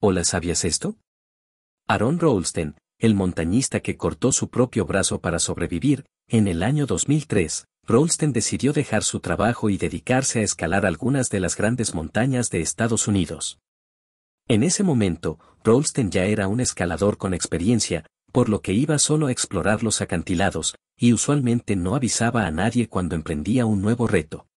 ¿Hola sabías esto? Aaron Rolsten, el montañista que cortó su propio brazo para sobrevivir, en el año 2003, Rolsten decidió dejar su trabajo y dedicarse a escalar algunas de las grandes montañas de Estados Unidos. En ese momento, Rolsten ya era un escalador con experiencia, por lo que iba solo a explorar los acantilados, y usualmente no avisaba a nadie cuando emprendía un nuevo reto.